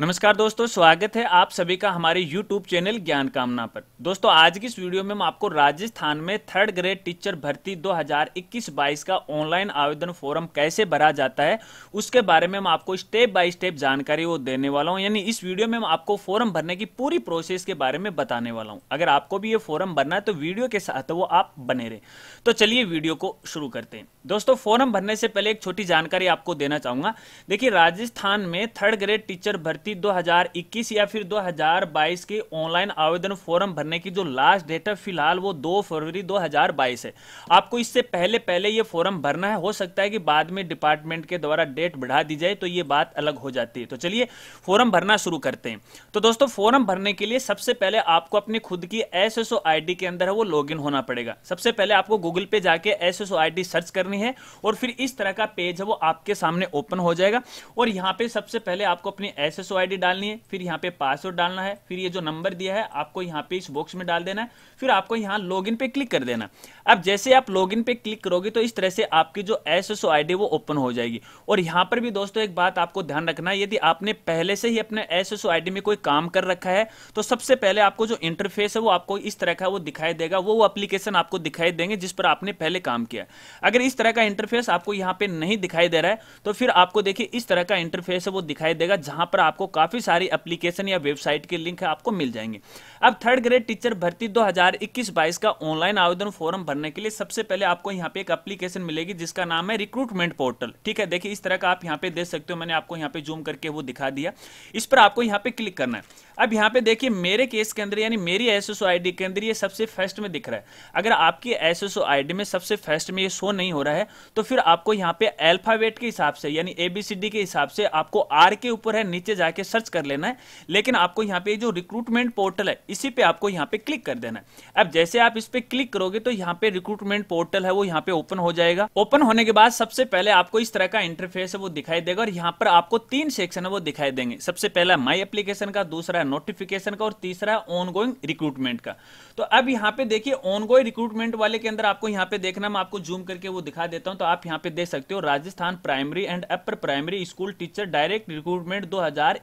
नमस्कार दोस्तों स्वागत है आप सभी का हमारे YouTube चैनल ज्ञान कामना पर दोस्तों आज की इस वीडियो में हम आपको राजस्थान में थर्ड ग्रेड टीचर भर्ती 2021-22 का ऑनलाइन आवेदन फॉर्म कैसे भरा जाता है उसके बारे में हम आपको स्टेप बाय स्टेप जानकारी वो देने वाला हूं यानी इस वीडियो में हम आपको फॉर्म भरने की पूरी प्रोसेस के बारे में बताने वाला हूँ अगर आपको भी ये फॉर्म भरना है तो वीडियो के साथ वो आप बने रहे तो चलिए वीडियो को शुरू करते हैं दोस्तों फॉर्म भरने से पहले एक छोटी जानकारी आपको देना चाहूंगा देखिए राजस्थान में थर्ड ग्रेड टीचर भर्ती भर्ती 2021 या फिर 2022 के ऑनलाइन आवेदन फॉर्म भरने की जो लास्ट डेट है फिलहाल वो 2 फरवरी 2022 है आपको इससे पहले पहले ये फॉर्म भरना है हो सकता है कि बाद में डिपार्टमेंट के द्वारा डेट बढ़ा दी जाए तो ये बात अलग हो जाती है तो चलिए फॉर्म भरना शुरू करते हैं तो दोस्तों फॉर्म भरने के लिए सबसे पहले आपको अपनी खुद की एस एस के अंदर वो लॉग होना पड़ेगा सबसे पहले आपको गूगल पे जाके एस एस सर्च करनी है और फिर इस तरह का पेज है वो आपके सामने ओपन हो जाएगा और यहाँ पे सबसे पहले आपको अपनी एस एस आईडी डालनी है फिर यहाँ पे पासवर्ड डालना है फिर ये जो नंबर दिया है आपको यहाँ पे इस बॉक्स में डाल देना है फिर आपको यहाँ लॉगिन पे क्लिक कर देना अब जैसे आप लॉगिन पे क्लिक करोगे तो इस तरह से आपकी जो एस एस वो ओपन हो जाएगी और यहाँ पर भी दोस्तों एक बात आपको ध्यान रखना है यदि आपने पहले से ही अपने एस एस में कोई काम कर रखा है तो सबसे पहले आपको जो इंटरफेस है वो आपको इस तरह का वो दिखाई देगा वो अप्लीकेशन आपको दिखाई देंगे जिस पर आपने पहले काम किया अगर इस तरह का इंटरफेस आपको यहाँ पे नहीं दिखाई दे रहा है तो फिर आपको देखिए इस तरह का इंटरफेस है वो दिखाई देगा जहां पर आपको काफ़ी सारी एप्लीकेशन या वेबसाइट के लिंक आपको मिल जाएंगे अब थर्ड ग्रेड टीचर भर्ती 2021-22 का ऑनलाइन आवेदन फॉर्म भरने के लिए सबसे पहले आपको यहाँ पे एक एप्लीकेशन मिलेगी जिसका नाम है रिक्रूटमेंट पोर्टल ठीक है देखिए इस तरह का आप यहाँ पे देख सकते हो मैंने आपको यहाँ पे जूम करके वो दिखा दिया इस पर आपको यहाँ पे क्लिक करना है अब यहाँ पे देखिए मेरे केस के अंदर यानी मेरी एस आई डी के अंदर ये सबसे फर्स्ट में दिख रहा है अगर आपकी एस आई डी में सबसे फर्स्ट में ये शो नहीं हो रहा है तो फिर आपको यहाँ पे अल्फावेट के हिसाब से यानी ए बी सी डी के हिसाब से आपको आर के ऊपर है नीचे जाके सर्च कर लेना है लेकिन आपको यहाँ पे जो रिक्रूटमेंट पोर्टल है इसी पे आपको यहाँ पे क्लिक कर देना है अब जैसे आप इस पर क्लिक करोगे तो यहाँ पे रिक्रूटमेंट पोर्टल है वो यहाँ पे ओपन हो जाएगा ओपन होने के बाद सबसे पहले आपको इस तरह का इंटरफेस है वो दिखाई देगा और यहाँ पर आपको तीन सेक्शन है वो दिखाई देंगे सबसे पहला माई एप्लीकेशन का दूसरा नोटिफिकेशन का और तीसरा है ऑनगोइंग रिक्रूटमेंट का तो अब यहाँ पे देखिए ऑनगोइंग रिक्रूटमेंट वाले के अंदर आपको यहाँ पे देखना मैं आपको जूम करके वो दिखा देता हूँ तो आप यहाँ पे देख सकते हो Rajasthan primary and upper primary school teacher direct recruitment दो हजार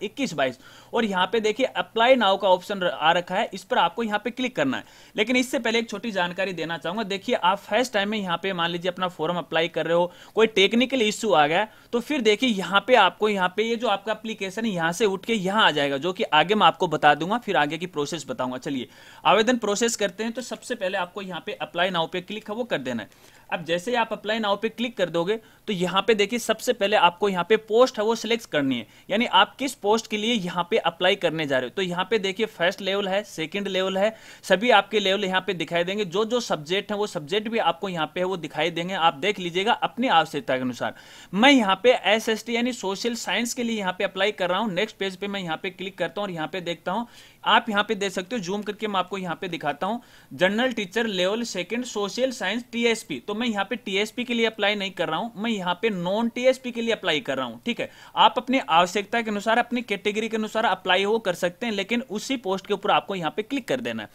और यहाँ पे देखिए अप्लाई नाउ का ऑप्शन आ रखा है इस पर आपको यहाँ पे क्लिक करना है लेकिन इससे पहले एक छोटी जानकारी देना चाहूंगा देखिए आप फर्स्ट टाइम में यहाँ पे मान लीजिए अपना फॉर्म अप्लाई कर रहे हो कोई टेक्निकल इश्यू आ गया तो फिर देखिए यहाँ पे आपको यहाँ पे ये जो आपका अप्लीकेशन है यहाँ से उठ के यहाँ आ जाएगा जो कि आगे मैं आपको बता दूंगा फिर आगे की प्रोसेस बताऊंगा चलिए आवेदन प्रोसेस करते हैं तो सबसे पहले आपको यहाँ पे अप्लाई नाउ पे क्लिक है वो कर देना है अब जैसे ही आप अप्लाई नाउ पे क्लिक कर दोगे तो यहाँ पे देखिए सबसे पहले आपको यहाँ पे पोस्ट है वो सिलेक्ट करनी है यानी आप किस पोस्ट के लिए यहाँ पे अप्लाई करने जा रहे हो तो यहाँ पे देखिए फर्स्ट लेवल है सेकंड लेवल है सभी आपके लेवल यहाँ पे दिखाई देंगे जो जो सब्जेक्ट है वो सब्जेक्ट भी आपको यहाँ पे वो दिखाई देंगे आप देख लीजिएगा अपनी आवश्यकता के अनुसार मैं यहाँ पे एस यानी सोशल साइंस के लिए यहाँ पे अप्लाई कर रहा हूँ नेक्स्ट पेज पे मैं यहाँ पे क्लिक करता हूँ और यहाँ पे देखता हूँ आप यहाँ पे दे सकते हो जूम करके मैं आपको यहाँ पे दिखाता हूँ general teacher level second social science TSP तो मैं यहाँ पे टीएसपी के लिए अप्लाई नहीं कर रहा हूँ मैं यहाँ पे नॉन टीएसपी के लिए अप्लाई कर रहा हूँ ठीक है आप अपनी आवश्यकता के अनुसार अपनी कैटेगरी के अनुसार अप्लाई हो कर सकते हैं लेकिन उसी पोस्ट के ऊपर आपको यहाँ पे क्लिक कर देना है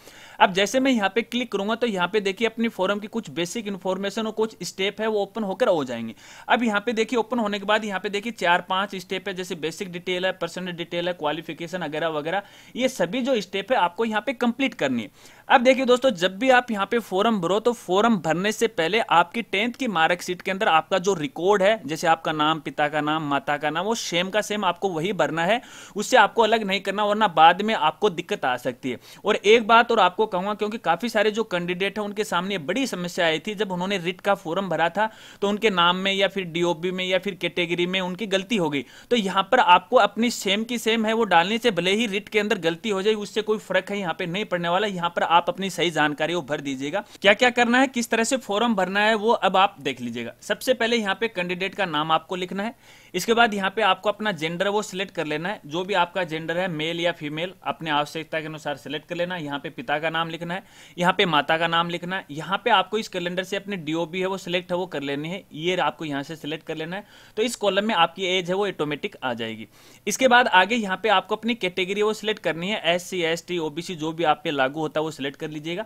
अब जैसे मैं यहाँ पे क्लिक करूंगा तो यहाँ पे देखिए अपनी फॉरम की कुछ बेसिक इन्फॉर्मेशन और कुछ स्टेप है वो ओपन होकर हो जाएंगे अब यहाँ पे देखिए ओपन होने के बाद यहाँ पे देखिए चार पांच स्टेप है जैसे बेसिक डिटेल है पर्सनल डिटेल है क्वालिफिकेशन वगैरह वगैरह ये सभी जो स्टेप है आपको यहाँ पे कंप्लीट करनी है अब देखिए दोस्तों जब भी आप यहाँ पे फॉर्म भरो तो फॉर्म भरने से पहले आपकी टेंथ की मार्कशीट के अंदर आपका जो रिकॉर्ड है जैसे आपका नाम पिता का नाम माता का नाम वो सेम का सेम आपको वही भरना है उससे आपको अलग नहीं करना वरना बाद में आपको दिक्कत आ सकती है और एक बात और आपको कहूँगा क्योंकि काफ़ी सारे जो कैंडिडेट हैं उनके सामने बड़ी समस्या आई थी जब उन्होंने रिट का फॉर्म भरा था तो उनके नाम में या फिर डीओपी में या फिर कैटेगरी में उनकी गलती हो गई तो यहाँ पर आपको अपनी सेम की सेम है वो डालने से भले ही रिट के अंदर गलती हो जाए उससे कोई फर्क है यहाँ पे नहीं पड़ने वाला यहाँ पर आप आप अपनी सही जानकारी वो भर दीजिएगा क्या क्या करना है किस तरह से फॉर्म भरना है वो अब आप देख लीजिएगा सबसे पहले यहाँ पे कैंडिडेट का नाम आपको लिखना है इसके बाद यहाँ पे आपको अपना जेंडर वो सिलेक्ट कर लेना है जो भी आपका जेंडर है मेल या फीमेल अपने आवश्यकता के अनुसार सिलेक्ट कर लेना है यहाँ पे पिता का नाम लिखना है यहाँ पे माता का नाम लिखना है यहाँ पे आपको इस कैलेंडर से अपने डीओबी है वो सिलेक्ट है वो कर लेनी है ये आपको यहाँ से सिलेक्ट कर लेना है तो इस कॉलम में आपकी एज है वो ऑटोमेटिक आ जाएगी इसके बाद आगे यहाँ पे आपको अपनी कैटेगरी वो सिलेक्ट करनी है S C S T OBC जो भी आप पे लागू होता है वो सिलेक्ट सेलेक्ट कर लीजिएगा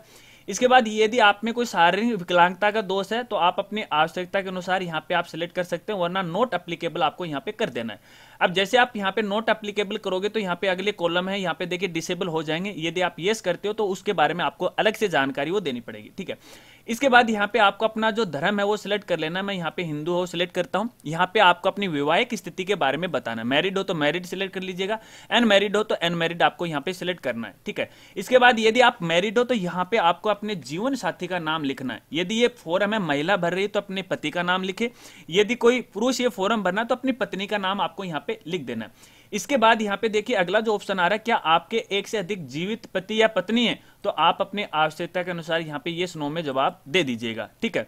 इसके बाद यदि आप में कोई शारीरिक विकलांगता का दोष है तो आप अपनी आवश्यकता के अनुसार यहाँ पे आप सिलेक्ट कर सकते हैं वरना नोट अप्लीकेबल आपको यहाँ पे कर देना है अब जैसे आप यहाँ पे नोट अप्लीकेबल करोगे तो यहाँ पे अगले कॉलम है यहाँ पे देखिए डिसेबल हो जाएंगे यदि आप येस करते हो तो उसके बारे में आपको अलग से जानकारी वो देनी पड़ेगी ठीक है इसके बाद यहाँ पे आपको अपना जो धर्म है वो सिलेक्ट कर लेना मैं यहाँ पे हिंदू हो सिलेक्ट करता हूँ यहाँ पे आपको अपनी वैवाहिक स्थिति के बारे में बताना मैरिड हो तो मैरिड सिलेक्ट कर लीजिएगा अनमेरिड हो तो अनमेरिड आपको यहाँ पे सिलेक्ट करना है ठीक है इसके बाद यदि आप मैरिड हो तो यहाँ पे आपको अपने जीवन साथी का नाम लिखना है यदि ये फॉरम है महिला भर रही तो अपने पति का नाम लिखे यदि कोई पुरुष ये फॉरम भरना तो अपनी पत्नी का नाम आपको यहाँ पे लिख देना है इसके बाद यहाँ पे देखिए अगला जो ऑप्शन आ रहा है क्या आपके एक से अधिक जीवित पति या पत्नी है तो आप अपने आवश्यकता के अनुसार यहाँ पे ये स्नो में जवाब दे दीजिएगा ठीक है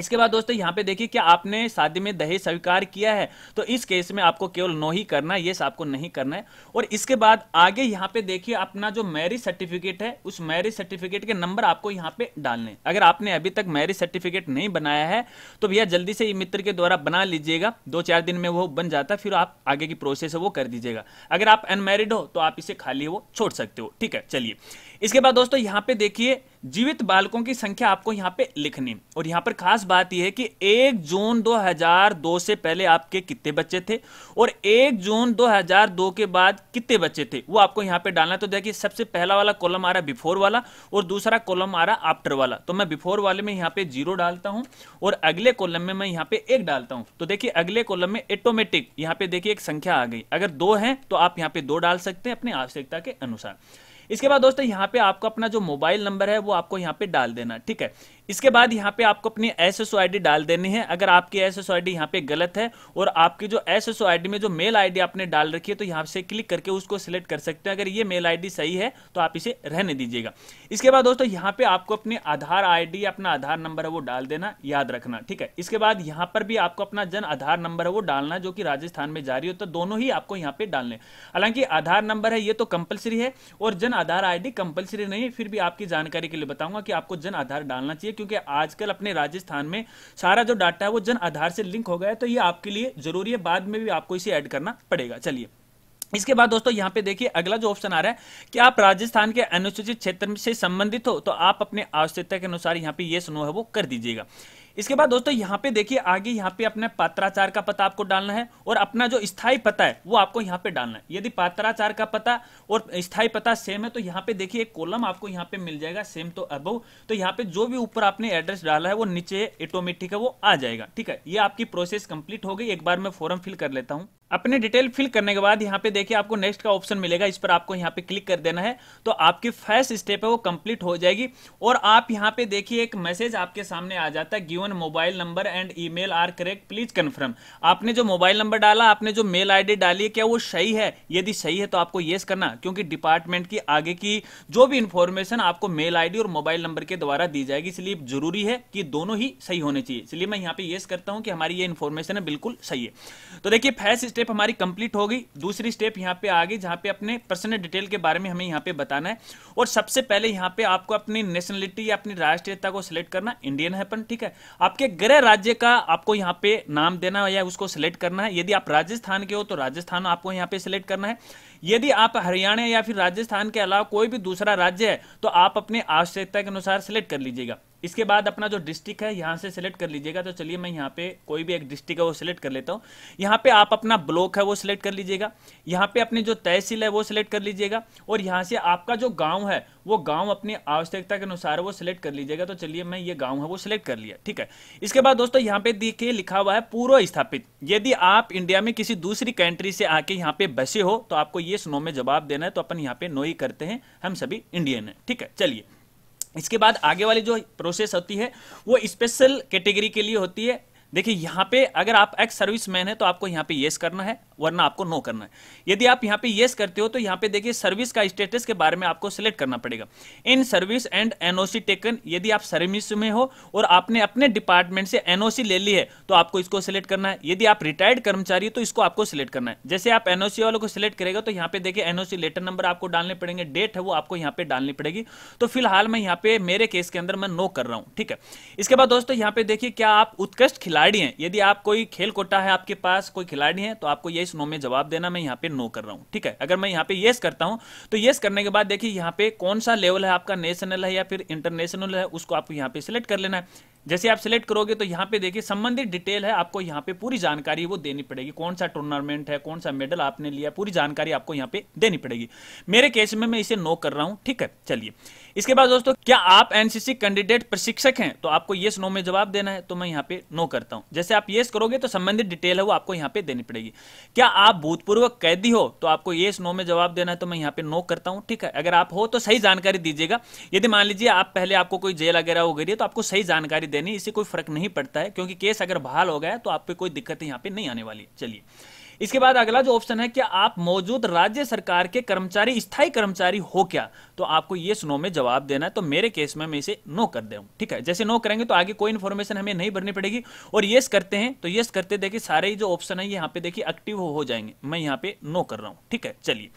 इसके बाद दोस्तों यहाँ पे देखिए क्या आपने शादी में दहेज स्वीकार किया है तो इस केस में आपको केवल नो ही करना है ये आपको नहीं करना है और इसके बाद आगे यहाँ पे देखिए अपना जो मैरिज सर्टिफिकेट है उस मैरिज सर्टिफिकेट के नंबर आपको यहाँ पे डालने अगर आपने अभी तक मैरिज सर्टिफिकेट नहीं बनाया है तो भैया जल्दी से मित्र के द्वारा बना लीजिएगा दो चार दिन में वो बन जाता फिर आप आगे की प्रोसेस है वो कर दीजिएगा अगर आप अनमेरिड हो तो आप इसे खाली वो छोड़ सकते हो ठीक है चलिए इसके बाद दोस्तों यहाँ पे देखिए जीवित बालकों की संख्या आपको यहाँ पे लिखनी और यहाँ पर खास बात यह है कि 1 जून 2002 से पहले आपके कितने बच्चे थे और 1 जून 2002 के बाद कितने बच्चे थे वो आपको यहाँ पे डालना तो देखिए सबसे पहला वाला कॉलम आ रहा बिफोर वाला और दूसरा कॉलम आ रहा आफ्टर वाला तो मैं बिफोर वाले में यहाँ पे जीरो डालता हूँ और अगले कॉलम में मैं यहाँ पे एक डालता हूँ तो देखिए अगले कॉलम में ऑटोमेटिक यहाँ पे देखिए एक संख्या आ गई अगर दो है तो आप यहाँ पे दो डाल सकते हैं अपनी आवश्यकता के अनुसार इसके बाद दोस्तों यहाँ पे आपको अपना जो मोबाइल नंबर है वो आपको यहाँ पे डाल देना ठीक है इसके बाद यहाँ पे आपको अपनी एस एस डाल देनी है अगर आपकी एस एस यहाँ पे गलत है और आपकी जो एस एस में जो मेल आईडी आपने डाल रखी है तो यहाँ से क्लिक करके उसको सिलेक्ट कर सकते हैं अगर ये मेल आईडी सही है तो आप इसे रहने दीजिएगा इसके बाद दोस्तों यहाँ पे आपको अपनी आधार आईडी अपना आधार नंबर है वो डाल देना याद रखना ठीक है इसके बाद यहाँ पर भी आपको अपना जन आधार नंबर है वो डालना जो कि राजस्थान में जारी होता तो है दोनों ही आपको यहाँ पे डालने हालांकि आधार नंबर है ये तो कंपल्सरी है और जन आधार डी कंपल्सरी नहीं है फिर भी आपकी जानकारी के लिए बताऊंगा कि आपको जन आधार डालना चाहिए चाहिए क्योंकि आजकल अपने राजस्थान में सारा जो डाटा है वो जन आधार से लिंक हो गया है तो ये आपके लिए जरूरी है बाद में भी आपको इसे ऐड करना पड़ेगा चलिए इसके बाद दोस्तों यहाँ पे देखिए अगला जो ऑप्शन आ रहा है कि आप राजस्थान के अनुसूचित क्षेत्र से संबंधित हो तो आप अपने आवश्यकता के अनुसार यहाँ पे ये सुनो है वो कर दीजिएगा इसके बाद दोस्तों यहाँ पे देखिए आगे यहाँ पे अपने पात्राचार का पता आपको डालना है और अपना जो स्थायी पता है वो आपको यहाँ पे डालना है यदि पात्राचार का पता और स्थायी पता सेम है तो यहाँ पे देखिए एक कॉलम आपको यहाँ पे मिल जाएगा सेम तो अब तो यहाँ पे जो भी ऊपर आपने एड्रेस डाला है वो नीचे ऑटोमेटिक है वो आ जाएगा ठीक है ये आपकी प्रोसेस कंप्लीट हो गई एक बार मैं फॉर्म फिल कर लेता हूँ अपने डिटेल फिल करने के बाद यहाँ पे देखिए आपको नेक्स्ट का ऑप्शन मिलेगा इस पर आपको यहाँ पे क्लिक कर देना है तो आपकी फर्स्ट स्टेप है वो कंप्लीट हो जाएगी और आप यहाँ पे देखिए एक मैसेज आपके सामने आ जाता है given mobile number and email are correct please confirm आपने जो मोबाइल नंबर डाला आपने जो मेल आई डाली है क्या वो सही है यदि सही है तो आपको येस करना क्योंकि डिपार्टमेंट की आगे की जो भी इंफॉर्मेशन आपको मेल आई और मोबाइल नंबर के द्वारा दी जाएगी इसलिए जरूरी है कि दोनों ही सही होने चाहिए इसलिए मैं यहाँ पे येस करता हूँ कि हमारी ये इन्फॉर्मेशन है बिल्कुल सही है तो देखिए फर्स्ट स्टेप हमारी कंप्लीट हो गई दूसरी स्टेप यहाँ पे आ गई जहाँ पे अपने पर्सनल डिटेल के बारे में हमें यहाँ पे बताना है और सबसे पहले यहाँ पे आपको अपनी नेशनलिटी या अपनी राष्ट्रीयता को सिलेक्ट करना इंडियन है अपन ठीक है आपके गृह राज्य का आपको यहाँ पे नाम देना है या उसको सिलेक्ट करना है यदि आप राजस्थान के हो तो राजस्थान आपको यहाँ पे सिलेक्ट करना है यदि आप हरियाणा या फिर राजस्थान के अलावा कोई भी दूसरा राज्य है तो आप अपने आवश्यकता के अनुसार सिलेक्ट कर लीजिएगा इसके बाद अपना जो डिस्ट्रिक्ट है यहाँ से सिलेक्ट कर लीजिएगा तो चलिए मैं यहाँ पे कोई भी एक डिस्ट्रिक्ट है वो सिलेक्ट कर लेता हूँ यहाँ पे आप अपना ब्लॉक है वो सिलेक्ट कर लीजिएगा यहाँ पे अपनी जो तहसील है वो सिलेक्ट कर लीजिएगा और यहाँ से आपका जो गाँव है वो गाँव अपनी आवश्यकता के अनुसार वो सिलेक्ट कर लीजिएगा तो चलिए मैं ये गाँव है वो सिलेक्ट कर लिया ठीक है इसके बाद दोस्तों यहाँ पे देखिए लिखा हुआ है पूर्व स्थापित यदि आप इंडिया में किसी दूसरी कंट्री से आके यहाँ पे बसे हो तो आपको ये स्नो में जवाब देना है तो अपन यहाँ पे नो ही करते हैं हम सभी इंडियन है ठीक है चलिए इसके बाद आगे वाली जो प्रोसेस होती है वो स्पेशल कैटेगरी के लिए होती है देखिए यहाँ पे अगर आप एक्स सर्विस मैन है तो आपको यहाँ पे येस करना है वरना आपको नो करना है यदि आप यहाँ पे येस करते हो तो यहाँ पे देखिए सर्विस का स्टेटस के बारे में आपको सिलेक्ट करना पड़ेगा in service and NOC taken यदि आप सर्विस में हो और आपने अपने डिपार्टमेंट से एनओसी ले ली है तो आपको इसको सिलेक्ट करना है यदि आप रिटायर्ड कर्मचारी हो तो इसको आपको सिलेक्ट करना है जैसे आप एनओसी वालों को सिलेक्ट करेगा तो यहाँ पे देखिए एनओसी लेटर नंबर आपको डालने पड़ेंगे डेट है वो आपको यहाँ पे डालनी पड़ेगी तो फिलहाल मैं यहाँ पे मेरे केस के अंदर मैं नो कर रहा हूँ ठीक है इसके बाद दोस्तों यहाँ पे देखिए क्या आप उत्कृष्ट खिलाड़ी खिलाड़ी हैं यदि आप कोई खेल कोटा है आपके पास कोई खिलाड़ी है तो आपको ये नो में जवाब देना मैं यहाँ पे नो कर रहा हूँ ठीक है अगर मैं यहाँ पे येस करता हूँ तो येस करने के बाद देखिए यहाँ पे कौन सा लेवल है आपका नेशनल है या फिर इंटरनेशनल है उसको आपको यहाँ पे सिलेक्ट कर लेना है जैसे आप सिलेक्ट करोगे तो यहाँ पे देखिए संबंधित डिटेल है आपको यहाँ पे पूरी जानकारी वो देनी पड़ेगी कौन सा टूर्नामेंट है कौन सा मेडल आपने लिया पूरी जानकारी आपको यहाँ पे देनी पड़ेगी मेरे केस में मैं इसे नो कर रहा हूँ ठीक है चलिए इसके बाद दोस्तों क्या आप एनसीसी कैंडिडेट प्रशिक्षक हैं तो आपको यस नो में जवाब देना है तो मैं यहाँ पे नो करता हूँ जैसे आप यस करोगे तो संबंधित डिटेल है वो आपको यहाँ पे देनी पड़ेगी क्या आप भूतपूर्व कैदी हो तो आपको यस नो में जवाब देना है तो मैं यहाँ पे नो करता हूँ ठीक है अगर आप हो तो सही जानकारी दीजिएगा यदि मान लीजिए आप पहले आपको कोई जेल वगैरह हो गई है तो आपको सही जानकारी देनी इससे कोई फर्क नहीं पड़ता है क्योंकि केस अगर बहाल हो गया तो आपको कोई दिक्कत यहाँ पे नहीं आने वाली चलिए इसके बाद अगला जो ऑप्शन है कि आप मौजूद राज्य सरकार के कर्मचारी स्थायी कर्मचारी हो क्या तो आपको ये सुनो में जवाब देना है तो मेरे केस में मैं इसे नो कर दे ठीक है जैसे नो करेंगे तो आगे कोई इन्फॉर्मेशन हमें नहीं भरनी पड़ेगी और येस करते हैं तो येस करते देखिए सारे जो ऑप्शन है यहाँ पे देखिए एक्टिव हो जाएंगे मैं यहाँ पे नो कर रहा हूँ ठीक है चलिए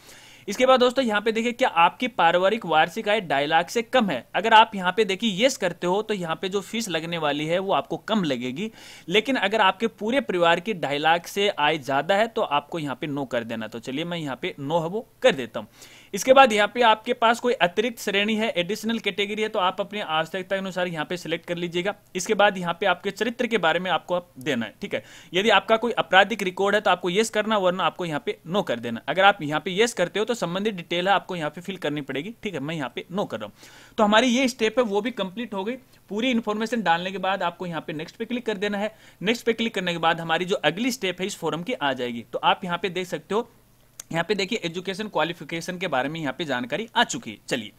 इसके बाद दोस्तों यहाँ पे देखिए क्या आपकी पारिवारिक वार्षिक आय ढाई लाख से कम है अगर आप यहाँ पे देखिए येस करते हो तो यहाँ पे जो फीस लगने वाली है वो आपको कम लगेगी लेकिन अगर आपके पूरे परिवार की ढाई लाख से आय ज्यादा है तो आपको यहाँ पे नो कर देना तो चलिए मैं यहाँ पे नो है वो कर देता हूँ इसके बाद यहाँ पे आपके पास कोई अतिरिक्त श्रेणी है एडिशनल कैटेगरी है तो आप अपने आवश्यकता अनुसार यहाँ पे सिलेक्ट कर लीजिएगा इसके बाद यहाँ पे आपके चरित्र के बारे में आपको आप देना है ठीक है यदि आपका कोई आपराधिक रिकॉर्ड है तो आपको येस करना वरना आपको यहाँ पे नो कर देना अगर आप यहाँ पे येस करते हो तो संबंधित डिटेल है आपको यहाँ पे फिल करनी पड़ेगी ठीक है मैं यहाँ पे नो कर रहा हूँ तो हमारी ये स्टेप है वो भी कंप्लीट हो गई पूरी इन्फॉर्मेशन डालने के बाद आपको यहाँ पे नेक्स्ट पे क्लिक कर देना है नेक्स्ट पे क्लिक करने के बाद हमारी जो अगली स्टेप है इस फॉरम की आ जाएगी तो आप यहाँ पे देख सकते हो यहाँ पे देखिए एजुकेशन क्वालिफिकेशन के बारे में यहाँ पे जानकारी आ चुकी है चलिए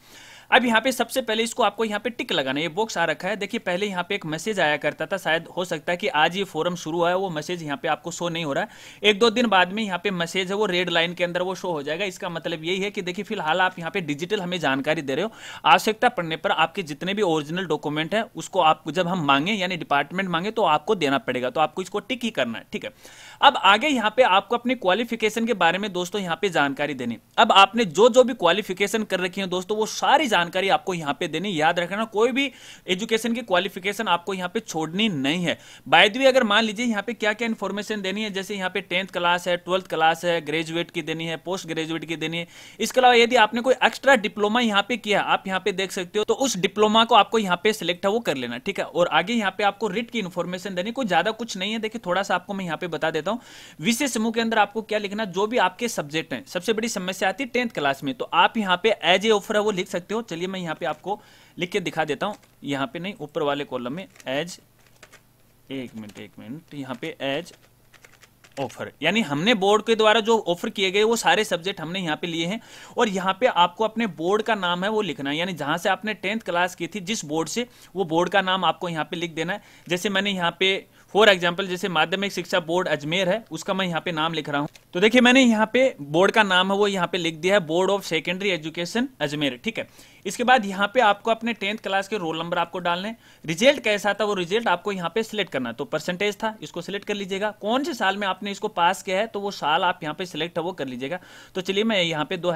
अब यहाँ पे सबसे पहले इसको आपको यहाँ पे टिक लगाना ये बॉक्स आ रखा है देखिए पहले यहाँ पे एक मैसेज आया करता था शायद हो सकता है कि आज ये फोरम शुरू हुआ है वो मैसेज यहाँ पे आपको शो नहीं हो रहा है एक दो दिन बाद में यहाँ पे मैसेज है वो रेड लाइन के अंदर वो शो हो जाएगा इसका मतलब यही है कि देखिए फिलहाल आप यहाँ पे डिजिटल हमें जानकारी दे रहे हो आवश्यकता पड़ने पर आपके जितने भी ओरिजिनल डॉक्यूमेंट है उसको आप जब हम मांगे यानी डिपार्टमेंट मांगे तो आपको देना पड़ेगा तो आपको इसको टिक ही करना है ठीक है अब आगे यहाँ पे आपको अपने क्वालिफिकेशन के बारे में दोस्तों यहाँ पे जानकारी देनी अब आपने जो जो भी क्वालिफिकेशन कर रखी है दोस्तों वो सारी जानकारी आपको यहां पे देनी याद रखना कोई भी एजुकेशन की क्वालिफिकेशन आपको यहां पे छोड़नी नहीं है बाय दी अगर मान लीजिए यहां पे क्या क्या इन्फॉर्मेशन देनी है जैसे यहां पे टेंथ क्लास है ट्वेल्थ क्लास है ग्रेजुएट की देनी है पोस्ट ग्रेजुएट की देनी है इसके अलावा यदि आपने कोई एक्स्ट्रा डिप्लोमा यहाँ पे किया आप यहाँ पे देख सकते हो तो उस डिप्लोमा को आपको यहाँ पे सिलेक्ट है वो कर लेना ठीक है और आगे यहाँ पे आपको रिट की इन्फॉर्मेशन देनी कोई ज्यादा कुछ नहीं है देखिए थोड़ा सा आपको मैं यहाँ पे बता देता हूँ विशेष समूह के अंदर आपको क्या लिखना जो भी आपके सब्जेक्ट है सबसे बड़ी समस्या आती है टेंथ क्लास में तो आप यहाँ पे एज ए ऑफर है वो लिख सकते हो चलिए मैं यहाँ पे आपको लिख के दिखा देता हूँ यहाँ पे नहीं ऊपर वाले कॉलम में एज एक मिनट एक मिनट यहाँ पे एज ऑफर यानी हमने बोर्ड के द्वारा जो ऑफर किए गए वो सारे सब्जेक्ट हमने यहाँ पे लिए हैं और यहाँ पे आपको अपने बोर्ड का नाम है वो लिखना है यानी जहां से आपने टेंथ क्लास की थी जिस बोर्ड से वो बोर्ड का नाम आपको यहाँ पे लिख देना है जैसे मैंने यहाँ पे फॉर एग्जाम्पल जैसे माध्यमिक शिक्षा बोर्ड अजमेर है उसका मैं यहाँ पे नाम लिख रहा हूँ तो देखिए मैंने यहाँ पे बोर्ड का नाम है वो यहाँ पे लिख दिया है board of secondary education Ajmer ठीक है इसके बाद यहाँ पे आपको अपने टेंथ क्लास के रोल नंबर आपको डालने रिजल्ट कैसा था वो रिजल्ट आपको यहाँ पे सिलेक्ट करना तो परसेंटेज था इसको सिलेक्ट कर लीजिएगा कौन से साल में आपने इसको पास किया है तो वो साल आप यहाँ पे सिलेक्ट है वो कर लीजिएगा तो चलिए मैं यहाँ पे दो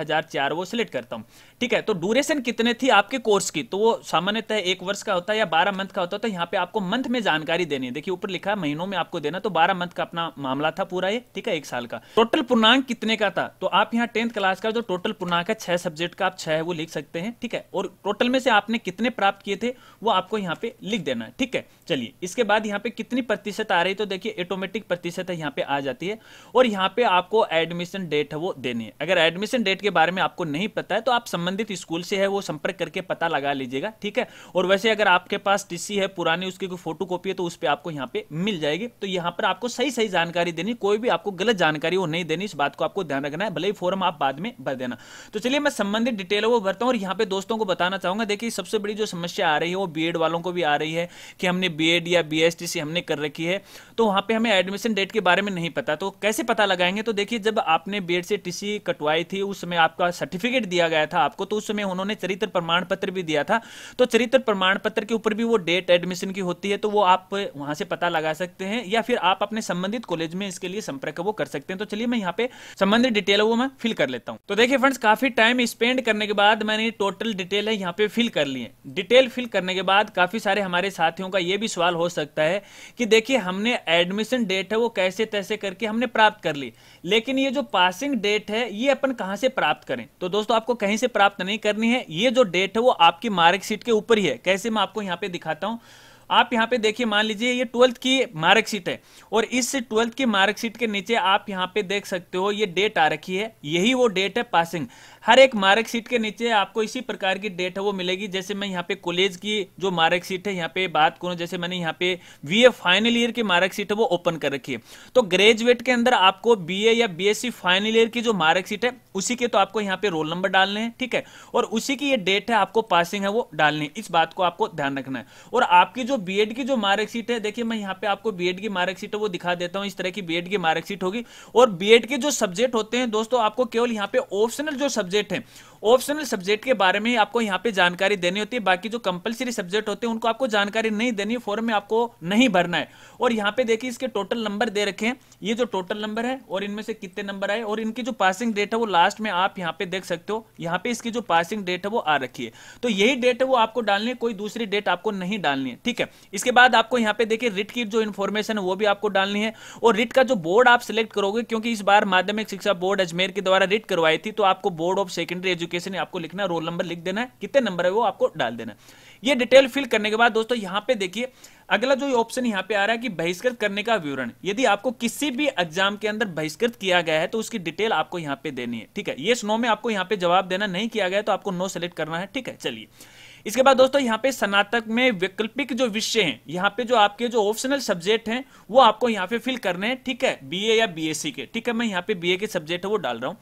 वो सिलेक्ट करता हूँ ठीक है तो ड्यूरेशन कितने थी आपके कोर्स की तो वो सामान्यतः एक वर्ष का होता है या बारह मंथ का होता है तो यहाँ पे आपको मंथ में जानकारी देनी है देखिए ऊपर लिखा था महीनों में आपको देना तो बारह मंथ का अपना मामला था पूरा ये ठीक है एक साल का टोटल पूर्णांक कितने का था तो आप यहाँ टेंथ क्लास का जो टोटल पूर्णांक है छह सब्जेक्ट का आप छह है वो लिख सकते हैं ठीक है और टोटल में से आपने कितने प्राप्त किए थे वो आपको यहाँ पे लिख देना है ठीक है चलिए इसके बाद यहाँ पे कितनी प्रतिशत आ रही तो देखिए ऑटोमेटिक प्रतिशत है यहाँ पे आ जाती है और यहाँ पे आपको एडमिशन डेट है वो देनी है अगर एडमिशन डेट के बारे में आपको नहीं पता है तो आप संबंधित स्कूल से है वो संपर्क करके पता लगा लीजिएगा ठीक है और वैसे अगर आपके पास टीसी है पुरानी उसकी कोई फोटो है तो उस पर आपको यहाँ पे मिल जाएगी तो यहाँ पर आपको सही सही जानकारी देनी कोई भी आपको गलत जानकारी वो नहीं देनी इस बात को आपको ध्यान रखना है भले ही फॉर्म आप बाद में भर देना तो चलिए मैं संबंधित डिटेल वो भरता हूँ और यहाँ पे दोस्तों को बताना चाहूंगा देखिए सबसे बड़ी जो समस्या आ रही है वो बी वालों को भी आ रही है कि हमने बी या बी हमने कर रखी है तो वहाँ पे हमें एडमिशन डेट के बारे में नहीं पता तो कैसे पता लगाएंगे तो देखिए जब आपने बी से टी कटवाई थी उस समय आपका सर्टिफिकेट दिया गया था आपको तो उस समय उन्होंने चरित्र प्रमाण पत्र भी दिया था तो चरित्र प्रमाण पत्र के ऊपर भी वो डेट एडमिशन की होती है तो वो आप वहां से पता लगा लगा सकते हैं या फिर आप अपने संबंधित कॉलेज में इसके लिए संपर्क वो कर सकते हैं तो चलिए मैं यहाँ पे संबंधित डिटेल वो मैं फिल कर लेता हूँ तो देखिए फ्रेंड्स काफी टाइम स्पेंड करने के बाद मैंने टोटल डिटेल है यहाँ पे फिल कर लिए डिटेल फिल करने के बाद काफी सारे हमारे साथियों का ये भी सवाल हो सकता है कि देखिए हमने एडमिशन डेट है वो कैसे तैसे करके हमने प्राप्त कर ली लेकिन ये जो पासिंग डेट है ये अपन कहाँ से प्राप्त करें तो दोस्तों आपको कहीं से प्राप्त नहीं करनी है ये जो डेट है वो आपकी मार्कशीट के ऊपर ही है कैसे मैं आपको यहाँ पे दिखाता हूँ आप यहाँ पे देखिए मान लीजिए ये ट्वेल्थ की मार्कशीट है और इस ट्वेल्थ की मार्कशीट के नीचे आप यहाँ पे देख सकते हो ये डेट आ रखी है यही वो डेट है पासिंग हर एक मार्कशीट के नीचे आपको इसी प्रकार की डेट है वो मिलेगी जैसे मैं यहाँ पे कॉलेज की जो मार्कशीट है यहाँ पे बात करूँ जैसे मैंने यहाँ पे बी फाइनल ईयर की मार्कशीट है वो ओपन कर रखी है तो ग्रेजुएट के अंदर आपको बी या बी फाइनल ईयर की जो मार्कशीट है उसी के तो आपको यहाँ पे रोल नंबर डालने हैं ठीक है और उसी की ये डेट है आपको पासिंग है वो डालनी इस बात को आपको ध्यान रखना है और आपकी जो बीएड की जो मार्कशीट है देखिए मैं यहाँ पे आपको बीएड की मार्कशीट है वो दिखा देता हूँ इस तरह की बीएड की मार्कशीट होगी और बीएड के जो सब्जेक्ट होते हैं दोस्तों आपको केवल यहाँ पे ऑप्शनल जो सब्जेक्ट है ऑप्शनल सब्जेक्ट के बारे में आपको यहाँ पे जानकारी देनी होती है बाकी जो कंपलसरी सब्जेक्ट होते हैं उनको आपको जानकारी नहीं देनी फॉर्म में आपको नहीं भरना है और यहाँ पे देखिए इसके टोटल नंबर दे रखे हैं ये जो टोटल नंबर है और इनमें से कितने नंबर आए और इनकी जो पासिंग डेट है वो लास्ट में आप यहाँ पे देख सकते हो यहाँ पे इसकी जो पासिंग डेट है वो आ रखी है तो यही डेट है वो आपको डालनी है कोई दूसरी डेट आपको नहीं डालनी है ठीक है इसके बाद आपको यहाँ पे देखिए रिट की जो इन्फॉर्मेशन है वो भी आपको डालनी है और रिट का जो बोर्ड आप सिलेक्ट करोगे क्योंकि इस बार माध्यमिक शिक्षा बोर्ड अजमेर के द्वारा रिट करवाई थी तो आपको board of secondary education application आपको लिखना है रोल नंबर लिख देना है कितने नंबर है वो आपको डाल देना ये डिटेल फिल करने के बाद दोस्तों यहाँ पे देखिए अगला जो ऑप्शन यहाँ पे आ रहा है कि बहिष्कृत करने का विवरण यदि आपको किसी भी एग्जाम के अंदर बहिष्कृत किया गया है तो उसकी डिटेल आपको यहाँ पे देनी है ठीक है ये स्नो में आपको यहाँ पे जवाब देना नहीं किया गया तो आपको नो सेलेक्ट करना है ठीक है चलिए इसके बाद दोस्तों यहाँ पे स्नातक में वैकल्पिक जो विषय हैं यहाँ पे जो आपके जो ऑप्शनल सब्जेक्ट हैं वो आपको यहाँ पे फिल करने हैं ठीक है बीए या बीएससी के ठीक है मैं यहाँ पे बीए के सब्जेक्ट है वो डाल रहा हूँ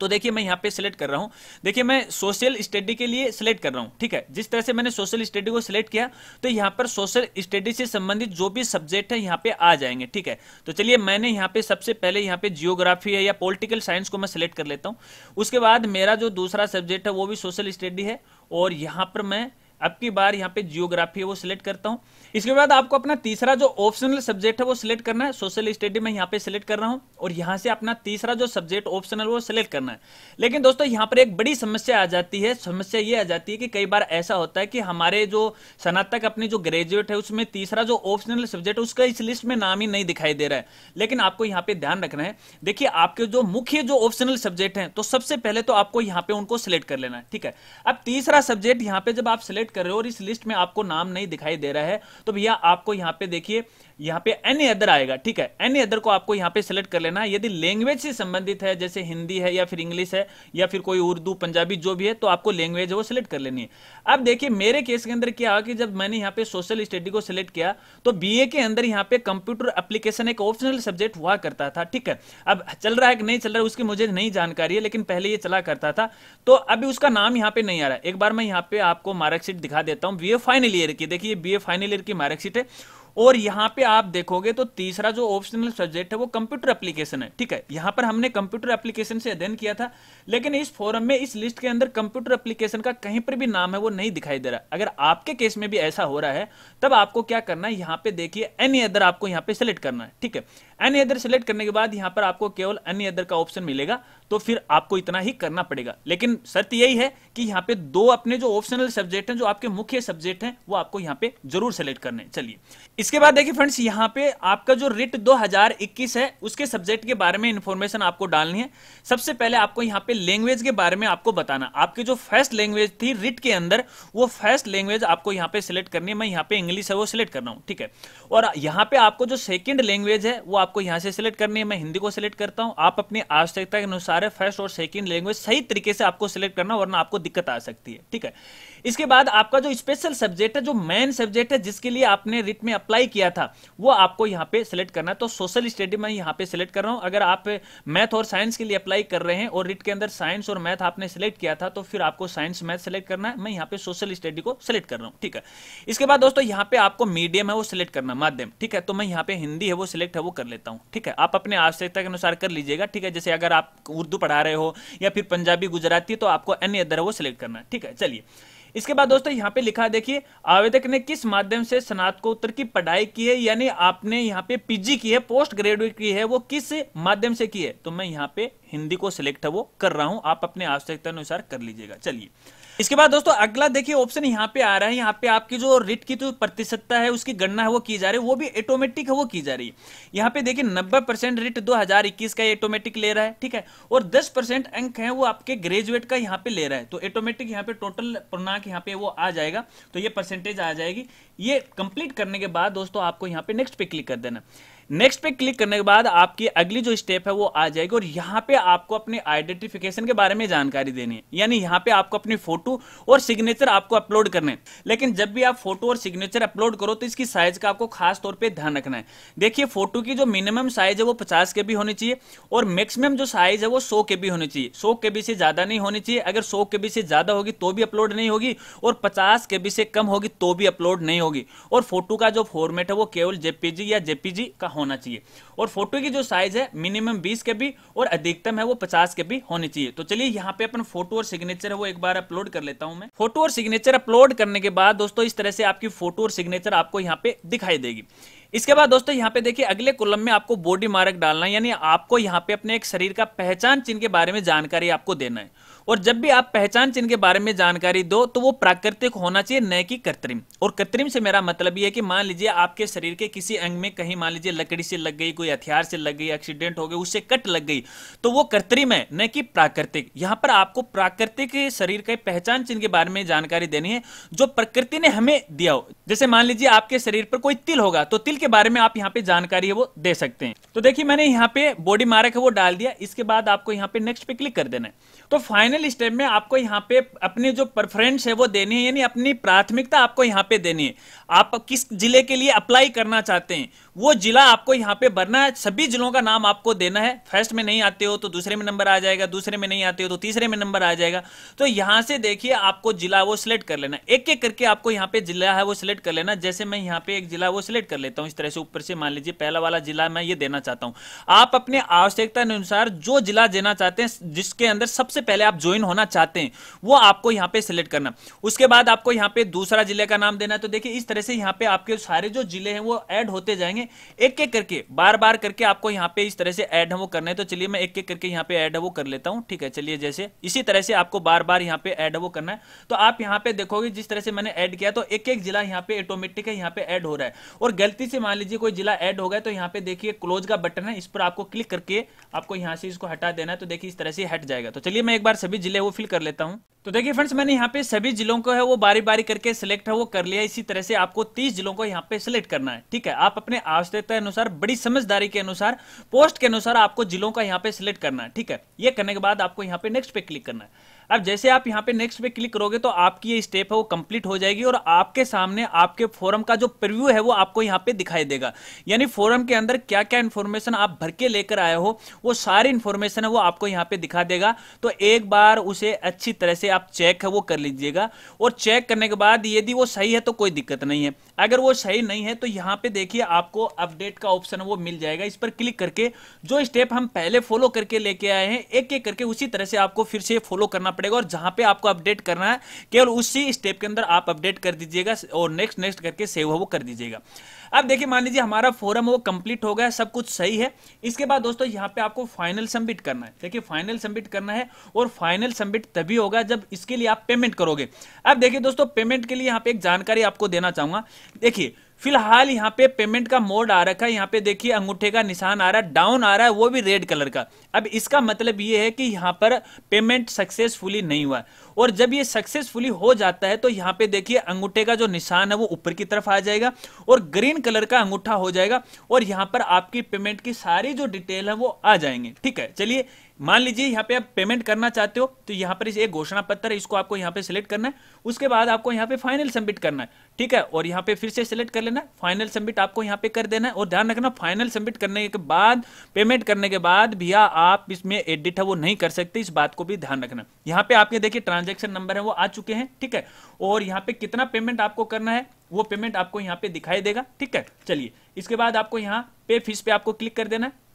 तो देखिए मैं यहाँ पे सिलेक्ट कर रहा हूँ देखिए मैं सोशल स्टडी के लिए सिलेक्ट कर रहा हूँ ठीक है जिस तरह से मैंने सोशल स्टडी को सिलेक्ट किया तो यहाँ पर सोशल स्टडी से संबंधित जो भी सब्जेक्ट है यहाँ पे आ जाएंगे ठीक है तो चलिए मैंने यहाँ पे सबसे पहले यहाँ पे जियोग्राफी है या पोलिटिकल साइंस को मैं सिलेक्ट कर लेता हूँ उसके बाद मेरा जो दूसरा सब्जेक्ट है वो भी सोशल स्टडी है और यहाँ पर मैं अब की बार यहाँ पे जियोग्राफी है वो सिलेक्ट करता हूँ इसके बाद आपको अपना तीसरा जो ऑप्शनल सब्जेक्ट है वो सिलेक्ट करना है सोशल स्टडी में यहाँ पे सिलेक्ट कर रहा हूँ और यहाँ से अपना तीसरा जो सब्जेक्ट ऑप्शनल वो सिलेक्ट करना है लेकिन दोस्तों यहाँ पर एक बड़ी समस्या आ जाती है समस्या ये आ जाती है कि कई बार ऐसा होता है कि हमारे जो स्नातक अपने जो ग्रेजुएट है उसमें तीसरा जो ऑप्शनल सब्जेक्ट है उसका इस लिस्ट में नाम ही नहीं दिखाई दे रहा है लेकिन आपको यहाँ पे ध्यान रखना है देखिए आपके जो मुख्य जो ऑप्शनल सब्जेक्ट है तो सबसे पहले तो आपको यहाँ पे उनको सिलेक्ट कर लेना है ठीक है अब तीसरा सब्जेक्ट यहाँ पे जब आप सिलेक्ट कर रहे हो और इस लिस्ट में आपको नाम नहीं दिखाई दे रहा है तो भैया आपको यहाँ पे देखिए यहाँ पे एनी अदर आएगा ठीक है एनी अदर को आपको यहाँ पे सिलेक्ट कर लेना है यदि लैंग्वेज से संबंधित है जैसे हिंदी है या फिर इंग्लिश है या फिर कोई उर्दू पंजाबी जो भी है तो आपको लैंग्वेज वो सिलेक्ट कर लेनी है अब देखिए मेरे केस के अंदर क्या हुआ कि जब मैंने यहाँ पे सोशल स्टडी को सिलेक्ट किया तो बी के अंदर यहाँ पे कंप्यूटर एप्लीकेशन एक ऑप्शनल सब्जेक्ट हुआ करता था ठीक है अब चल रहा है कि नहीं चल रहा है उसकी मुझे नई जानकारी है लेकिन पहले ये चला करता था तो अभी उसका नाम यहाँ पे नहीं आ रहा है एक बार मैं यहाँ पे आपको मार्कशीट दिखा देता हूँ बी फाइनल ईयर की देखिए बी फाइनल ईयर की मार्कशीट है और यहाँ पे आप देखोगे तो तीसरा जो ऑप्शनल सब्जेक्ट है वो कंप्यूटर एप्लीकेशन है ठीक है यहाँ पर हमने कंप्यूटर एप्लीकेशन से अध्ययन किया था लेकिन इस फोरम में इस लिस्ट के अंदर कंप्यूटर एप्लीकेशन का कहीं पर भी नाम है वो नहीं दिखाई दे रहा अगर आपके केस में भी ऐसा हो रहा है तब आपको क्या करना है यहाँ पे देखिए एनी अदर आपको यहाँ पे सिलेक्ट करना है ठीक है एनी अदर सिलेक्ट करने के बाद यहाँ पर आपको केवल एनी अदर का ऑप्शन मिलेगा तो फिर आपको इतना ही करना पड़ेगा लेकिन शर्त यही है कि यहाँ पे दो अपने जो ऑप्शनल सब्जेक्ट हैं जो आपके मुख्य सब्जेक्ट हैं वो आपको यहाँ पे जरूर सेलेक्ट करने चलिए इसके बाद देखिए फ्रेंड्स यहाँ पे आपका जो रिट 2021 है उसके सब्जेक्ट के बारे में इंफॉर्मेशन आपको डालनी है सबसे पहले आपको यहाँ पे लैंग्वेज के बारे में आपको बताना आपकी जो फर्स्ट लैंग्वेज थी रिट के अंदर वो फर्स्ट लैंग्वेज आपको यहाँ पे सिलेक्ट करनी है मैं यहाँ पे इंग्लिश है वो सिलेक्ट करना हूँ ठीक है और यहाँ पे आपको जो सेकेंड लैंग्वेज है वो आपको यहाँ से सिलेक्ट करनी है मैं हिंदी को सिलेक्ट करता हूँ आप अपनी आवश्यकता के अनुसार हमारे फर्स्ट और सेकेंड लैंग्वेज सही तरीके से आपको सिलेक्ट करना वरना आपको दिक्कत आ सकती है ठीक है इसके बाद आपका जो स्पेशल सब्जेक्ट है जो मेन सब्जेक्ट है जिसके लिए आपने रिट में अप्लाई किया था वो आपको यहाँ पे सिलेक्ट करना तो सोशल स्टडी मैं यहाँ पे सिलेक्ट कर रहा हूँ अगर आप मैथ और साइंस के लिए अप्लाई कर रहे हैं और रिट के अंदर साइंस और मैथ आपने सिलेक्ट किया था तो फिर आपको साइंस मैथ सिलेक्ट करना है मैं यहाँ पे सोशल स्टडी को सिलेक्ट कर रहा हूँ ठीक है इसके बाद दोस्तों यहाँ पे आपको मीडियम है वो सिलेक्ट करना माध्यम ठीक है तो मैं यहाँ पे हिंदी है वो सिलेक्ट है वो कर लेता हूँ ठीक है आप अपने आवश्यकता के अनुसार कर लीजिएगा ठीक है जैसे अगर आप उर्दू पढ़ा रहे हो या फिर पंजाबी गुजराती तो आपको अन्य अदर है वो सिलेक्ट करना ठीक है चलिए इसके बाद दोस्तों यहाँ पे लिखा देखिए आवेदक ने किस माध्यम से स्नातकोत्तर की पढ़ाई की है यानी आपने यहाँ पे पीजी की है पोस्ट ग्रेजुएट की है वो किस माध्यम से की है तो मैं यहाँ पे हिंदी को सिलेक्ट है वो कर रहा हूं आप अपने आवश्यकता अनुसार कर लीजिएगा चलिए इसके बाद दोस्तों अगला देखिए ऑप्शन यहाँ पे आ रहा है यहाँ पे आपकी जो रिट की जो तो प्रतिशतता है उसकी गणना है वो की जा रही है वो भी ऑटोमेटिक है वो की जा रही है यहाँ पे देखिए नब्बे परसेंट रिट दो हजार इक्कीस का ऑटोमेटिक ले रहा है ठीक है और दस परसेंट अंक है वो आपके ग्रेजुएट का यहाँ पे ले रहा है तो ऑटोमेटिक यहाँ पे टोटल पूर्णांक यहाँ पे वो आ जाएगा तो ये परसेंटेज आ जाएगी ये कंप्लीट करने के बाद दोस्तों आपको यहाँ पे नेक्स्ट पे क्लिक कर देना नेक्स्ट पे क्लिक करने के बाद आपकी अगली जो स्टेप है वो आ जाएगी और यहाँ पे आपको अपने आइडेंटिफिकेशन के बारे में जानकारी देनी है यानी यहाँ पे आपको अपनी फोटो और सिग्नेचर आपको अपलोड करने लेकिन जब भी आप फोटो और सिग्नेचर अपलोड करो तो इसकी साइज का आपको खास तौर पर ध्यान रखना है देखिए फोटो की जो मिनिमम साइज है वो पचास के होनी चाहिए और मैक्सिमम जो साइज है वो सौ के होनी चाहिए सौ के से ज्यादा नहीं होनी चाहिए अगर सौ के से ज्यादा होगी तो भी अपलोड नहीं होगी और पचास के से कम होगी तो भी अपलोड नहीं होगी और फोटो का जो फॉर्मेट है वो केवल जेपीजी या जेपीजी का होना चाहिए और फोटो की जो साइज है मिनिमम बीस के भी और अधिकतम है वो पचास के भी होनी चाहिए तो चलिए यहाँ पे अपन फोटो और सिग्नेचर है वो एक बार अपलोड कर लेता हूँ मैं फोटो और सिग्नेचर अपलोड करने के बाद दोस्तों इस तरह से आपकी फोटो और सिग्नेचर आपको यहाँ पे दिखाई देगी इसके बाद दोस्तों यहाँ पे देखिए अगले कॉलम में आपको बॉडी मार्क डालना है यानी आपको यहाँ पे अपने एक शरीर का पहचान चिन्ह के बारे में जानकारी आपको देना है और जब भी आप पहचान चिन्ह के बारे में जानकारी दो तो वो प्राकृतिक होना चाहिए न कि कृत्रिम और कृत्रिम से मेरा मतलब ये है कि मान लीजिए आपके शरीर के किसी अंग में कहीं मान लीजिए लकड़ी से लग गई कोई हथियार से लग गई एक्सीडेंट हो गई उससे कट लग गई तो वो कृत्रिम है न कि प्राकृतिक यहाँ पर आपको प्राकृतिक शरीर के पहचान चिन्ह के बारे में जानकारी देनी है जो प्रकृति ने हमें दिया हो जैसे मान लीजिए आपके शरीर पर कोई तिल होगा तो तिल के बारे में आप यहाँ पे जानकारी है वो दे सकते हैं तो देखिए मैंने यहाँ पे बॉडी मारक है वो डाल दिया इसके बाद आपको यहाँ पे नेक्स्ट पे क्लिक कर देना है तो फाइनल फाइनल स्टेप में आपको यहाँ पे अपने जो प्रेफरेंस है वो देनी है यानी अपनी प्राथमिकता आपको यहाँ पे देनी है आप किस जिले के लिए अप्लाई करना चाहते हैं वो जिला आपको यहाँ पे भरना है सभी जिलों का नाम आपको देना है फर्स्ट में नहीं आते हो तो दूसरे में नंबर आ जाएगा दूसरे में नहीं आते हो तो तीसरे में नंबर आ जाएगा तो यहाँ से देखिए आपको जिला वो सिलेक्ट कर लेना एक एक करके आपको यहाँ पे जिला है वो सिलेक्ट कर लेना जैसे मैं यहाँ पे एक जिला वो सिलेक्ट कर लेता हूँ इस तरह से ऊपर से मान लीजिए पहला वाला जिला मैं ये देना चाहता हूँ आप अपने आवश्यकता अनुसार जो जिला देना चाहते हैं जिसके अंदर सबसे पहले आप ज्वाइन होना चाहते हैं वो आपको यहाँ पे सिलेक्ट करना उसके बाद आपको यहाँ पे दूसरा जिले का नाम देना है तो देखिए इस तरह से यहाँ पे आपके सारे जो जिले हैं वो ऐड होते जाएंगे एक एक करके बार बार करके आपको यहाँ पे इस तरह से ऐड है वो करना है तो चलिए मैं एक एक करके यहाँ पे ऐड है वो कर लेता हूँ ठीक है चलिए जैसे इसी तरह से आपको बार बार यहाँ पे ऐड है वो करना है तो आप यहाँ पे देखोगे जिस तरह से मैंने ऐड किया तो एक एक जिला यहाँ पे ऑटोमेटिक है यहाँ पे ऐड हो रहा है और गलती से मान लीजिए कोई जिला ऐड हो गया तो यहाँ पे देखिए क्लोज का बटन है इस पर आपको क्लिक करके आपको यहाँ से इसको हटा देना है तो देखिए इस तरह से हट जाएगा तो चलिए मैं एक बार सभी जिले वो फिल कर लेता हूँ तो देखिए फ्रेंड्स मैंने यहाँ पे सभी जिलों को है वो बारी बारी करके सिलेक्ट है वो कर लिया इसी तरह से आपको 30 जिलों को यहाँ पे सिलेक्ट करना है ठीक है आप अपने आवश्यकता अनुसार बड़ी समझदारी के अनुसार पोस्ट के अनुसार आपको जिलों का यहाँ पे सिलेक्ट करना है ठीक है ये करने के बाद आपको यहाँ पे नेक्स्ट पे क्लिक करना है अब जैसे आप यहाँ पे नेक्स्ट पे क्लिक करोगे तो आपकी ये स्टेप है वो कंप्लीट हो जाएगी और आपके सामने आपके फोरम का जो प्रिव्यू है वो आपको यहाँ पे दिखाई देगा यानी फोरम के अंदर क्या क्या इन्फॉर्मेशन आप भर के लेकर आए हो वो सारी इन्फॉर्मेशन है वो आपको यहाँ पे दिखा देगा तो एक बार उसे अच्छी तरह से आप चेक है वो कर लीजिएगा और चेक करने के बाद यदि वो सही है तो कोई दिक्कत नहीं है अगर वो सही नहीं है तो यहाँ पे देखिए आपको अपडेट का ऑप्शन वो मिल जाएगा इस पर क्लिक करके जो स्टेप हम पहले फॉलो करके लेके आए हैं एक एक करके उसी तरह से आपको फिर से फॉलो करना पड़ेगा और जहां पे आपको अपडेट करना है केवल उसी स्टेप के अंदर आप अपडेट कर दीजिएगा और नेक्स्ट नेक्स्ट करके सेव है वो कर दीजिएगा अब देखिए मान लीजिए हमारा फोरम वो कंप्लीट हो गया सब कुछ सही है इसके बाद दोस्तों यहाँ पे आपको फाइनल सबमिट करना है देखिए फाइनल सबमिट करना है और फाइनल सबमिट तभी होगा जब इसके लिए आप पेमेंट करोगे अब देखिए दोस्तों पेमेंट के लिए यहाँ पे एक जानकारी आपको देना चाहूंगा देखिए फिलहाल यहाँ पे पेमेंट का मोड आ रखा है यहाँ पे देखिए अंगूठे का निशान आ रहा है डाउन आ रहा है वो भी रेड कलर का अब इसका मतलब ये है कि यहाँ पर पेमेंट सक्सेसफुली नहीं हुआ और जब ये सक्सेसफुली हो जाता है तो यहाँ पे देखिए अंगूठे का जो निशान है वो ऊपर की तरफ आ जाएगा और ग्रीन कलर का अंगूठा हो जाएगा और यहाँ पर आपकी पेमेंट की सारी जो डिटेल है वो आ जाएंगे ठीक है चलिए मान लीजिए यहाँ पे आप पेमेंट करना चाहते हो तो यहाँ पर एक घोषणा पत्र है इसको आपको यहाँ पे सिलेक्ट करना है उसके बाद आपको यहाँ पे फाइनल सबमिट करना है ठीक है और यहाँ पे फिर से सिलेक्ट कर लेना फाइनल सबमिट आपको यहाँ पे कर देना है और ध्यान रखना फाइनल सबमिट करने के बाद पेमेंट करने के बाद भैया आप इसमें एडिट है वो नहीं कर सकते इस बात को भी ध्यान रखना यहाँ पे आपके देखिए ट्रांजेक्शन नंबर है वो आ चुके हैं ठीक है और यहाँ पे कितना पेमेंट आपको करना है वो पेमेंट आपको यहाँ पे दिखाई देगा ठीक है चलिए इसके बाद आपको यहाँ पे फीस पे आपको क्लिक कर देना है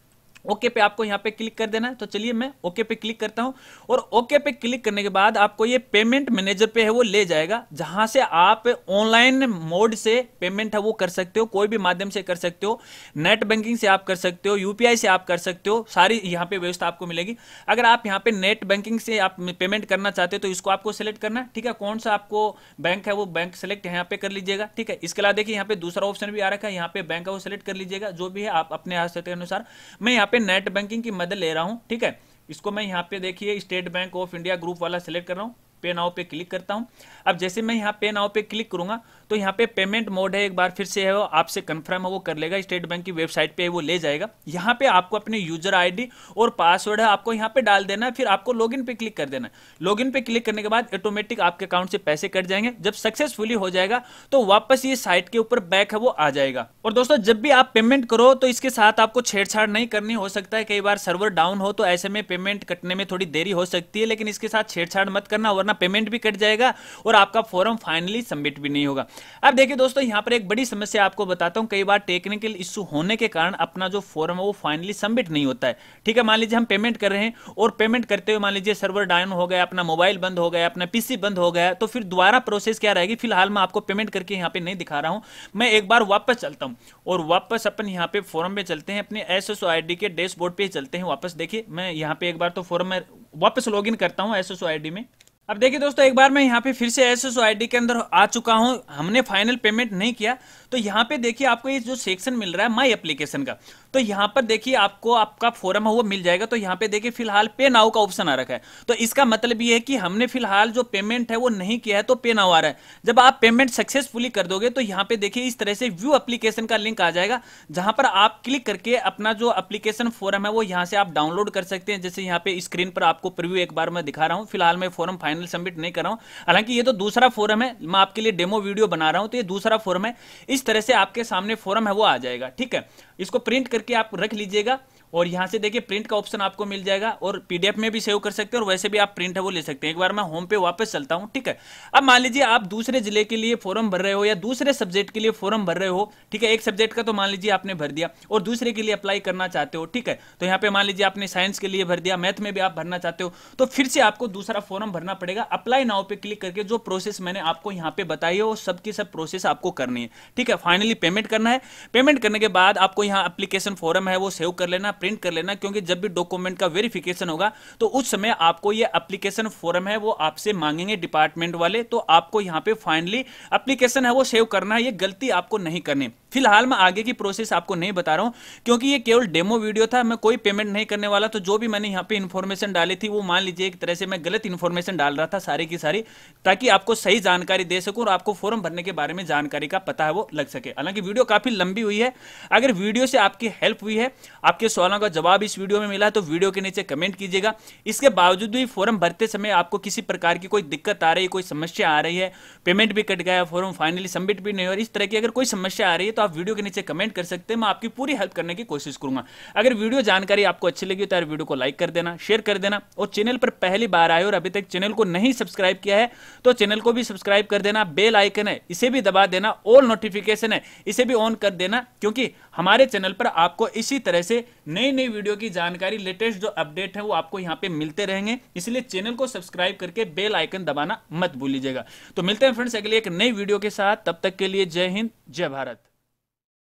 ओके पे आपको यहाँ पे क्लिक कर देना है तो चलिए मैं ओके पे क्लिक करता हूँ और ओके पे क्लिक करने के बाद आपको ये पेमेंट मैनेजर पे है वो ले जाएगा जहां से आप ऑनलाइन मोड से पेमेंट है वो कर सकते हो कोई भी माध्यम से कर सकते हो नेट बैंकिंग से आप कर सकते हो यूपीआई से आप कर सकते हो सारी यहाँ पे व्यवस्था आपको मिलेगी अगर आप यहाँ पे नेट बैंकिंग से आप पेमेंट करना चाहते हो तो इसको आपको सेलेक्ट करना है ठीक है कौन सा आपको बैंक है वो बैंक सेलेक्ट यहाँ पे कर लीजिएगा ठीक है इसके अलावा देखिए यहाँ पे दूसरा ऑप्शन भी आ रखा है यहाँ पे बैंक है वो सिलेक्ट कर लीजिएगा जो भी है आप अपने आवश्यकता के अनुसार मैं यहाँ पे पे नेट बैंकिंग की मदद ले रहा हूँ ठीक है इसको मैं यहाँ पे देखिए State Bank of India group वाला सेलेक्ट कर रहा हूँ पे नाव पे क्लिक करता हूँ अब जैसे मैं यहाँ पे नाव पे क्लिक करूंगा तो यहाँ पे पेमेंट मोड है एक बार फिर से है वो आपसे कंफर्म है वो कर लेगा स्टेट बैंक की वेबसाइट पे वो ले जाएगा यहाँ पे आपको अपने यूजर आईडी और पासवर्ड है आपको यहाँ पे डाल देना है फिर आपको लॉगिन पे क्लिक कर देना है लॉगिन पे क्लिक करने के बाद ऑटोमेटिक आपके अकाउंट से पैसे कट जाएंगे जब सक्सेसफुली हो जाएगा तो वापस ये साइट के ऊपर बैक है वो आ जाएगा और दोस्तों जब भी आप पेमेंट करो तो इसके साथ आपको छेड़छाड़ नहीं करनी हो सकता है कई बार सर्वर डाउन हो तो ऐसे में पेमेंट कटने में थोड़ी देरी हो सकती है लेकिन इसके साथ छेड़छाड़ मत करना वरना पेमेंट भी कट जाएगा और आपका फॉर्म फाइनली सबमिट भी नहीं होगा अब देखिए दोस्तों यहाँ पर एक बड़ी समस्या आपको बताता हूँ कई बार टेक्निकल इश्यू होने के कारण अपना जो फॉर्म है वो फाइनली सबमिट नहीं होता है ठीक है मान लीजिए हम पेमेंट कर रहे हैं और पेमेंट करते हुए मान लीजिए सर्वर डाउन हो गया अपना मोबाइल बंद हो गया अपना पीसी बंद हो गया तो फिर दोबारा प्रोसेस क्या रहेगी फिलहाल मैं आपको पेमेंट करके यहाँ पे नहीं दिखा रहा हूँ मैं एक बार वापस चलता हूँ और वापस अपन यहाँ पे फॉरम में चलते हैं अपने एस एस के डैशबोर्ड पर चलते हैं वापस देखिए मैं यहाँ पे एक बार तो फॉरम में वापस लॉग करता हूँ एस एस में अब देखिए दोस्तों एक बार मैं यहाँ पे फिर से एस एस के अंदर आ चुका हूँ हमने फाइनल पेमेंट नहीं किया तो यहाँ पे देखिए आपको ये जो सेक्शन मिल रहा है माई एप्लीकेशन का तो यहाँ पर देखिए आपको आपका फोरम है वो मिल जाएगा तो यहाँ पे देखिए फिलहाल पे नाउ का ऑप्शन आ रखा है तो इसका मतलब ये है कि हमने फिलहाल जो पेमेंट है वो नहीं किया है तो पे नाउ आ रहा है जब आप पेमेंट सक्सेसफुली कर दोगे तो यहाँ पे देखिए इस तरह से व्यू अप्लीकेशन का लिंक आ जाएगा जहां पर आप क्लिक करके अपना जो अप्लीकेशन फॉरम है वो यहाँ से आप डाउनलोड कर सकते हैं जैसे यहाँ पे स्क्रीन पर आपको प्रिव्यू एक बार मैं दिखा रहा हूँ फिलहाल मैं फॉरम फाइनल सबमिट नहीं कर रहा हूँ हालांकि ये तो दूसरा फॉरम है मैं आपके लिए डेमो वीडियो बना रहा हूँ तो ये दूसरा फॉरम है इस तरह से आपके सामने फॉरम है वो आ जाएगा ठीक है इसको प्रिंट करके करके आप रख लीजिएगा और यहाँ से देखिए प्रिंट का ऑप्शन आपको मिल जाएगा और पीडीएफ में भी सेव कर सकते हैं और वैसे भी आप प्रिंट है वो ले सकते हैं एक बार मैं होम पे वापस चलता हूँ ठीक है अब मान लीजिए आप दूसरे जिले के लिए फॉर्म भर रहे हो या दूसरे सब्जेक्ट के लिए फॉर्म भर रहे हो ठीक है एक सब्जेक्ट का तो मान लीजिए आपने भर दिया और दूसरे के लिए अप्लाई करना चाहते हो ठीक है तो यहाँ पे मान लीजिए आपने साइंस के लिए भर दिया मैथ में भी आप भरना चाहते हो तो फिर से आपको दूसरा फॉर्म भरना पड़ेगा अप्लाई नाउ पे क्लिक करके जो प्रोसेस मैंने आपको यहाँ पे बताई है वो सबकी सब प्रोसेस आपको करनी है ठीक है फाइनली पेमेंट करना है पेमेंट करने के बाद आपको यहाँ अप्लीकेशन फॉर्म है वो सेव कर लेना प्रिंट कर लेना क्योंकि जब भी डॉक्यूमेंट का वेरिफिकेशन होगा तो उस समय आपको ये एप्लीकेशन फॉर्म है वो आपसे मांगेंगे डिपार्टमेंट वाले तो आपको यहाँ पे फाइनली एप्लीकेशन है वो सेव करना है ये गलती आपको नहीं करनी फिलहाल मैं आगे की प्रोसेस आपको नहीं बता रहा हूँ क्योंकि ये केवल डेमो वीडियो था मैं कोई पेमेंट नहीं करने वाला तो जो भी मैंने यहाँ पे इन्फॉर्मेशन डाली थी वो मान लीजिए एक तरह से मैं गलत इन्फॉर्मेशन डाल रहा था सारी की सारी ताकि आपको सही जानकारी दे सकूँ और आपको फॉर्म भरने के बारे में जानकारी का पता है वो लग सके हालांकि वीडियो काफी लंबी हुई है अगर वीडियो से आपकी हेल्प हुई है आपके सवाल सवालों का जवाब इस वीडियो में मिला है तो वीडियो के नीचे कमेंट कीजिएगा इसके बावजूद भी फॉर्म भरते समय आपको किसी प्रकार की कोई दिक्कत आ रही है कोई समस्या आ रही है पेमेंट भी कट गया फॉर्म फाइनली सबमिट भी नहीं और इस तरह की अगर कोई समस्या आ रही है तो आप वीडियो के नीचे कमेंट कर सकते हैं मैं आपकी पूरी हेल्प करने की कोशिश करूंगा अगर वीडियो जानकारी आपको अच्छी लगी तो यार वीडियो को लाइक कर देना शेयर कर देना और चैनल पर पहली बार आए और अभी तक चैनल को नहीं सब्सक्राइब किया है तो चैनल को भी सब्सक्राइब कर देना बेल आइकन है इसे भी दबा देना ऑल नोटिफिकेशन है इसे भी ऑन कर देना क्योंकि हमारे चैनल पर आपको इसी तरह से नई नई वीडियो की जानकारी लेटेस्ट जो अपडेट है वो आपको यहाँ पे मिलते रहेंगे इसलिए चैनल को सब्सक्राइब करके बेल आइकन दबाना मत भूलिएगा तो मिलते हैं फ्रेंड्स अगले एक नई वीडियो के साथ तब तक के लिए जय हिंद जय भारत